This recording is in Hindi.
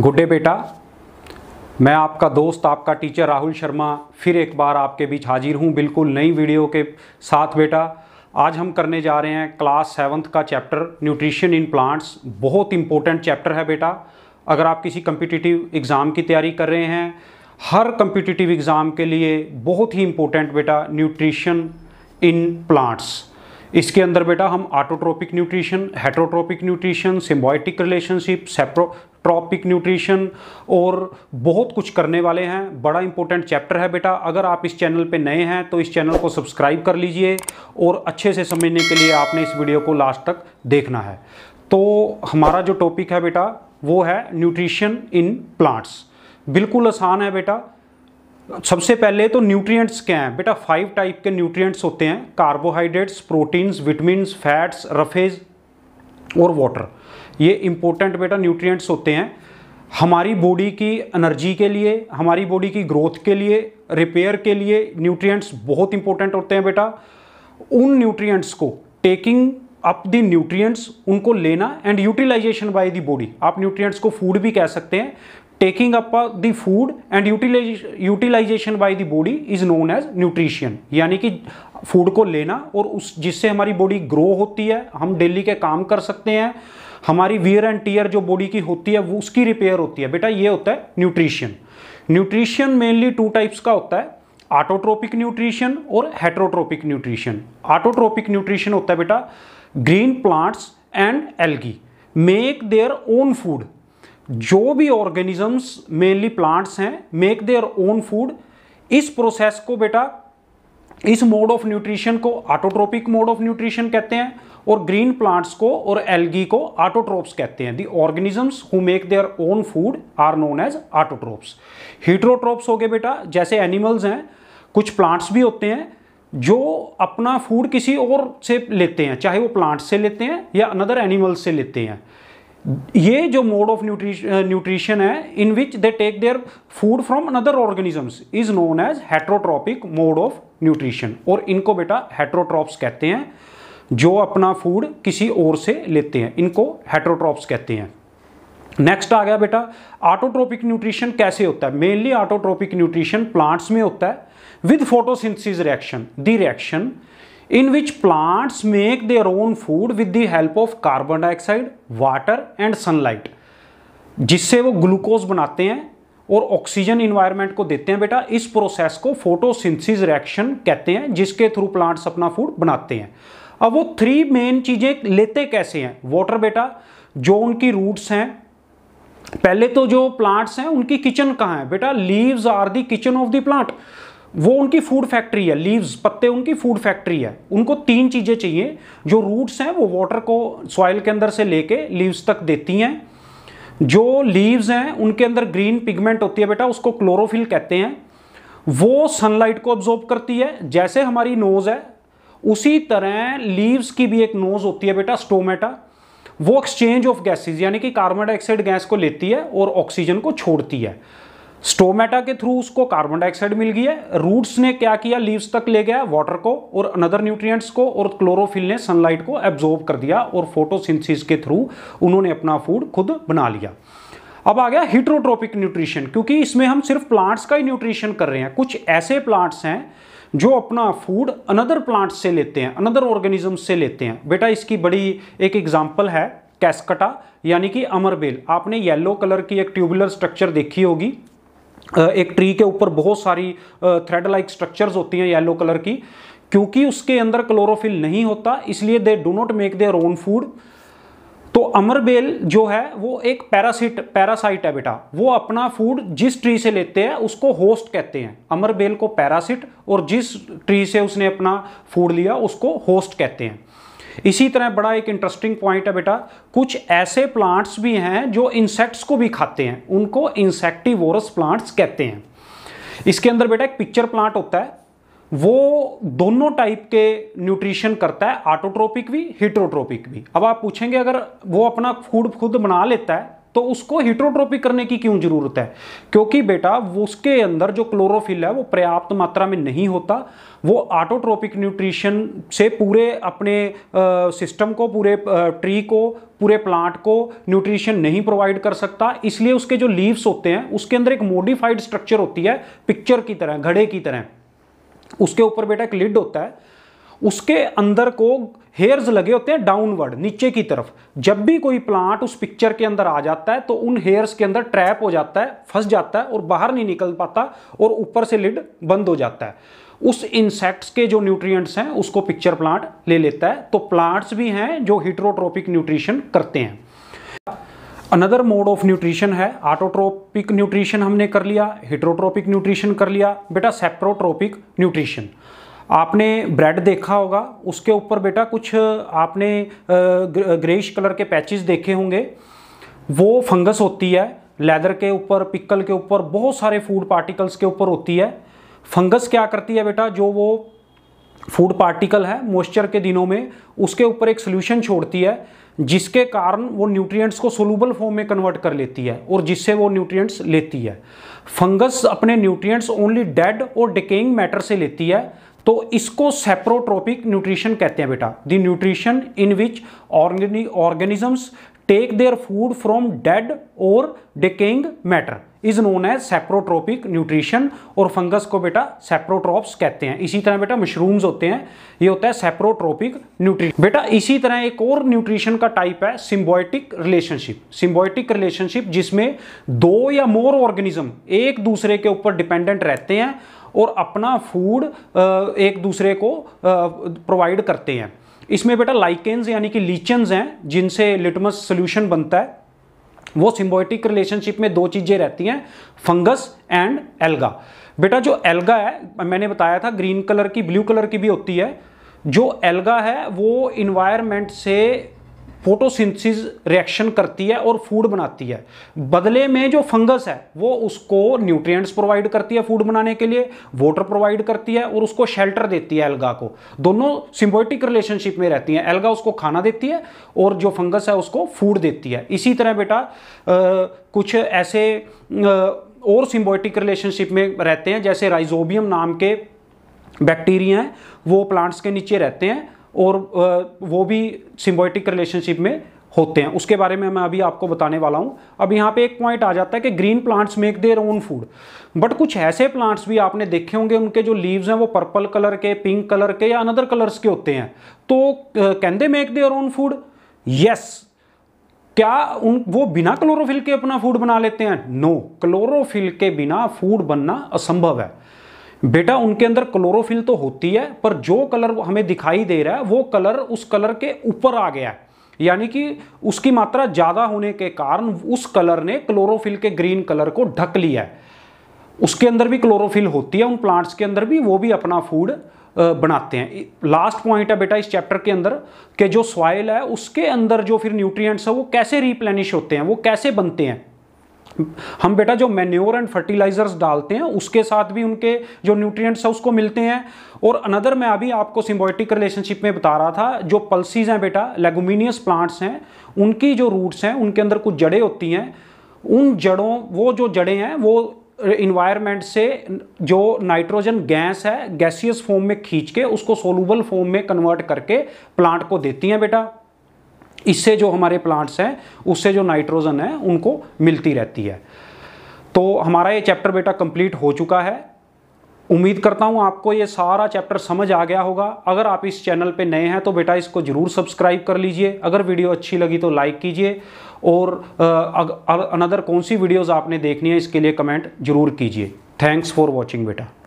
गुड डे बेटा मैं आपका दोस्त आपका टीचर राहुल शर्मा फिर एक बार आपके बीच हाजिर हूँ बिल्कुल नई वीडियो के साथ बेटा आज हम करने जा रहे हैं क्लास सेवन्थ का चैप्टर न्यूट्रिशन इन प्लांट्स बहुत इंपॉर्टेंट चैप्टर है बेटा अगर आप किसी कम्पिटिटिव एग्ज़ाम की तैयारी कर रहे हैं हर कम्पिटिटिव एग्ज़ाम के लिए बहुत ही इम्पोर्टेंट बेटा न्यूट्रिशन इन प्लांट्स इसके अंदर बेटा हम autotrophic nutrition heterotrophic nutrition symbiotic relationship saprotrophic nutrition और बहुत कुछ करने वाले हैं बड़ा इंपॉर्टेंट चैप्टर है बेटा अगर आप इस चैनल पे नए हैं तो इस चैनल को सब्सक्राइब कर लीजिए और अच्छे से समझने के लिए आपने इस वीडियो को लास्ट तक देखना है तो हमारा जो टॉपिक है बेटा वो है न्यूट्रिशन इन प्लांट्स बिल्कुल आसान है बेटा सबसे पहले तो न्यूट्रिएंट्स क्या हैं बेटा फाइव टाइप के न्यूट्रिएंट्स होते हैं carbohydrates proteins vitamin fats roughage और वाटर ये इम्पोर्टेंट बेटा न्यूट्रिएंट्स होते हैं हमारी बॉडी की एनर्जी के लिए हमारी बॉडी की ग्रोथ के लिए रिपेयर के लिए न्यूट्रिएंट्स बहुत इंपॉर्टेंट होते हैं बेटा उन न्यूट्रिएंट्स को टेकिंग अप द न्यूट्रिएंट्स उनको लेना and utilisation by the body आप न्यूट्रिएंट्स को फूड भी कह सकते हैं taking up the food and utilisation by the body is known as nutrition यानी कि फूड को लेना और उस जिससे हमारी बॉडी ग्रो होती है हम डेली के काम कर सकते हैं हमारी वियर एंड टीयर जो बॉडी की होती है वो उसकी रिपेयर होती है बेटा ये होता है nutrition nutrition mainly two types का होता है ऑटोट्रोपिक न्यूट्रिशन और हेट्रोट्रोपिक न्यूट्रिशन ऑटोट्रोपिक न्यूट्रिशन होता है बेटा green plants and algae make their own food जो भी ऑर्गेनिजम्स मेनली प्लांट्स हैं मेक देयर ओन फूड इस प्रोसेस को बेटा इस मोड ऑफ न्यूट्रिशन को ऑटोट्रोपिक मोड ऑफ न्यूट्रिशन कहते हैं और ग्रीन प्लांट्स को और एल्गी को आटोट्रोप्स कहते हैं the organisms who make their own food are known as autotrophs heterotrophs हो गए बेटा जैसे एनिमल्स हैं कुछ प्लांट्स भी होते हैं जो अपना फूड किसी और से लेते हैं चाहे वो प्लांट्स से लेते हैं या अनदर एनिमल्स से लेते हैं ये जो मोड ऑफ न्यूट्रिशन है in which they take their food from another organisms is known as heterotrophic mode of nutrition और इनको बेटा हेट्रोट्रॉप्स कहते हैं जो अपना फूड किसी और से लेते हैं इनको हेट्रोट्रॉप्स कहते हैं नेक्स्ट आ गया बेटा ऑटोट्रोपिक न्यूट्रिशन कैसे होता है मेनली ऑटोट्रोपिक न्यूट्रिशन प्लांट्स में होता है with photosynthesis reaction the reaction in which plants make their own food with the help of carbon dioxide water and sunlight जिससे वो ग्लूकोज बनाते हैं और ऑक्सीजन इन्वायरमेंट को देते हैं बेटा इस प्रोसेस को फोटोसिंथेसिस रिएक्शन कहते हैं जिसके थ्रू प्लांट्स अपना फूड बनाते हैं अब वो थ्री मेन चीज़ें लेते कैसे हैं वाटर बेटा जो उनकी रूट्स हैं पहले तो जो प्लांट्स हैं उनकी किचन कहाँ है बेटा leaves are the kitchen of the plant वो उनकी फूड फैक्ट्री है लीव्स पत्ते उनकी फूड फैक्ट्री है उनको तीन चीज़ें चाहिए जो रूट्स हैं वो वाटर को सॉइल के अंदर से लेके लीव्स तक देती हैं जो लीव्स हैं उनके अंदर ग्रीन पिगमेंट होती है बेटा उसको क्लोरोफिल कहते हैं वो सनलाइट को ऑब्जॉर्ब करती है जैसे हमारी नोज है उसी तरह लीव्स की भी एक नोज होती है बेटा स्टोमेटा वो एक्सचेंज ऑफ गैसेज यानी कि कार्बन डाइऑक्साइड गैस को लेती है और ऑक्सीजन को छोड़ती है स्टोमेटा के थ्रू उसको कार्बन डाइऑक्साइड मिल गई है रूट्स ने क्या किया लीव्स तक ले गया वाटर को और अनदर न्यूट्रिएंट्स को और क्लोरोफिल ने सनलाइट को एब्जॉर्ब कर दिया और फोटोसिंथेसिस के थ्रू उन्होंने अपना फूड खुद बना लिया अब आ गया हिट्रोट्रोपिक न्यूट्रिशन क्योंकि इसमें हम सिर्फ प्लांट्स का ही न्यूट्रिशन कर रहे हैं कुछ ऐसे प्लांट्स हैं जो अपना फूड अनदर प्लांट्स से लेते हैं अनदर ऑर्गेनिज्म से लेते हैं बेटा इसकी बड़ी एक एग्जाम्पल है कैस्कटा यानी कि अमरबेल आपने येलो कलर की एक ट्यूबुलर स्ट्रक्चर देखी होगी एक ट्री के ऊपर बहुत सारी थ्रेड लाइक स्ट्रक्चर्स होती हैं येलो कलर की क्योंकि उसके अंदर क्लोरोफिल नहीं होता इसलिए they do not make their own food तो अमरबेल जो है वो एक पैरासिट पैरासाइट है बेटा वो अपना फूड जिस ट्री से लेते हैं उसको होस्ट कहते हैं अमरबेल को पैरासिट और जिस ट्री से उसने अपना फूड लिया उसको होस्ट कहते हैं इसी तरह बड़ा एक इंटरेस्टिंग पॉइंट है बेटा कुछ ऐसे प्लांट्स भी हैं जो इंसेक्ट्स को भी खाते हैं उनको इंसेक्टिवोरस प्लांट्स कहते हैं इसके अंदर बेटा एक पिक्चर प्लांट होता है वो दोनों टाइप के न्यूट्रिशन करता है आटोट्रोपिक भी हिट्रोट्रोपिक भी अब आप पूछेंगे अगर वो अपना फूड खुद बना लेता है तो उसको हिट्रोट्रोपिक करने की क्यों जरूरत है क्योंकि बेटा वो उसके अंदर जो क्लोरोफिल है वो पर्याप्त मात्रा में नहीं होता वो आटोट्रोपिक न्यूट्रिशन से पूरे अपने सिस्टम को पूरे ट्री को पूरे प्लांट को न्यूट्रिशन नहीं प्रोवाइड कर सकता इसलिए उसके जो लीव्स होते हैं उसके अंदर एक मॉडिफाइड स्ट्रक्चर होती है पिक्चर की तरह घड़े की तरह उसके ऊपर बेटा एक लिड होता है उसके अंदर को हेयर्स लगे होते हैं डाउनवर्ड नीचे की तरफ जब भी कोई प्लांट उस पिक्चर के अंदर आ जाता है तो उन हेयर्स के अंदर ट्रैप हो जाता है फंस जाता है और बाहर नहीं निकल पाता और ऊपर से लिड बंद हो जाता है उस इंसेक्ट्स के जो न्यूट्रिएंट्स हैं उसको पिक्चर प्लांट ले लेता है तो प्लांट्स भी हैं जो हिट्रोट्रोपिक न्यूट्रिशन करते हैं अनदर मोड ऑफ न्यूट्रिशन है आटोट्रोपिक न्यूट्रिशन हमने कर लिया हिट्रोट्रोपिक न्यूट्रिशन कर लिया बेटा सेप्रोट्रोपिक न्यूट्रिशन आपने ब्रेड देखा होगा उसके ऊपर बेटा कुछ आपने ग्रेश कलर के पैचेस देखे होंगे वो फंगस होती है लेदर के ऊपर पिक्कल के ऊपर बहुत सारे फूड पार्टिकल्स के ऊपर होती है फंगस क्या करती है बेटा जो वो फूड पार्टिकल है मॉइस्चर के दिनों में उसके ऊपर एक सोल्यूशन छोड़ती है जिसके कारण वो न्यूट्रिएंट्स को सोलूबल फॉर्म में कन्वर्ट कर लेती है और जिससे वो न्यूट्रिएंट्स लेती है फंगस अपने न्यूट्रिएंट्स ओनली डेड और डिकेइंग मैटर से लेती है तो इसको सेप्रोट्रोपिक न्यूट्रिशन कहते हैं बेटा the nutrition in which organisms take their food from dead और decaying matter is known as saprotrophic nutrition और फंगस को बेटा सेप्रोट्रॉप्स कहते हैं इसी तरह बेटा मशरूम्स होते हैं ये होता है सेप्रोट्रोपिक न्यूट्रिशन बेटा इसी तरह एक और न्यूट्रिशन का टाइप है सिम्बॉयटिक रिलेशनशिप सिम्बॉयटिक रिलेशनशिप जिसमें दो या मोर ऑर्गेनिज्म एक दूसरे के ऊपर डिपेंडेंट रहते हैं और अपना फूड एक दूसरे को प्रोवाइड करते हैं इसमें बेटा लाइकेंस यानी कि लीचन्स हैं जिनसे लिटमस सोल्यूशन बनता है वो सिम्बोटिक रिलेशनशिप में दो चीज़ें रहती हैं फंगस एंड एल्गा बेटा जो एल्गा है मैंने बताया था ग्रीन कलर की ब्लू कलर की भी होती है जो एल्गा है वो इन्वायरमेंट से फोटोसिंथेसिस रिएक्शन करती है और फूड बनाती है बदले में जो फंगस है वो उसको न्यूट्रिएंट्स प्रोवाइड करती है फूड बनाने के लिए वाटर प्रोवाइड करती है और उसको शेल्टर देती है एल्गा को दोनों सिम्बोटिक रिलेशनशिप में रहती हैं एल्गा उसको खाना देती है और जो फंगस है उसको फूड देती है इसी तरह बेटा आ, कुछ ऐसे आ, और सिम्बोटिक रिलेशनशिप में रहते हैं जैसे राइजोबियम नाम के बैक्टीरिया हैं वो प्लांट्स के नीचे रहते हैं और वो भी सिम्बॉयटिक रिलेशनशिप में होते हैं उसके बारे में मैं अभी आपको बताने वाला हूँ अब यहाँ पे एक पॉइंट आ जाता है कि green plants make their own food but कुछ ऐसे प्लांट्स भी आपने देखे होंगे उनके जो लीव्स हैं वो पर्पल कलर के पिंक कलर के या अनदर कलर्स के होते हैं तो can they make their own food yes क्या उन वो बिना क्लोरोफिल के अपना फूड बना लेते हैं नो no. क्लोरोफिल के बिना फूड बनना असंभव है बेटा उनके अंदर क्लोरोफिल तो होती है पर जो कलर हमें दिखाई दे रहा है वो कलर उस कलर के ऊपर आ गया है यानी कि उसकी मात्रा ज़्यादा होने के कारण उस कलर ने क्लोरोफिल के ग्रीन कलर को ढक लिया है उसके अंदर भी क्लोरोफिल होती है उन प्लांट्स के अंदर भी वो भी अपना फूड बनाते हैं लास्ट पॉइंट है बेटा इस चैप्टर के अंदर कि जो सॉइल है उसके अंदर जो फिर न्यूट्रिएंट्स है वो कैसे रिप्लेनिश होते हैं वो कैसे बनते हैं हम बेटा जो मेन्योर एंड फर्टिलाइजर्स डालते हैं उसके साथ भी उनके जो न्यूट्रिएंट्स हैं उसको मिलते हैं और अनदर मैं अभी आपको सिम्बॉयटिक रिलेशनशिप में बता रहा था जो पल्सीज हैं बेटा लेगुमिनियस प्लांट्स हैं उनकी जो रूट्स हैं उनके अंदर कुछ जड़ें होती हैं उन जड़ों वो जो जड़ें हैं वो इन्वायरमेंट से जो नाइट्रोजन गैस है गैसियस फॉर्म में खींच के उसको सोलूबल फॉर्म में कन्वर्ट करके प्लांट को देती हैं बेटा इससे जो हमारे प्लांट्स हैं उससे जो नाइट्रोजन है उनको मिलती रहती है तो हमारा ये चैप्टर बेटा कंप्लीट हो चुका है उम्मीद करता हूँ आपको ये सारा चैप्टर समझ आ गया होगा अगर आप इस चैनल पे नए हैं तो बेटा इसको ज़रूर सब्सक्राइब कर लीजिए अगर वीडियो अच्छी लगी तो लाइक कीजिए और अनदर कौन सी वीडियोज़ आपने देखनी है इसके लिए कमेंट ज़रूर कीजिए थैंक्स फॉर वॉचिंग बेटा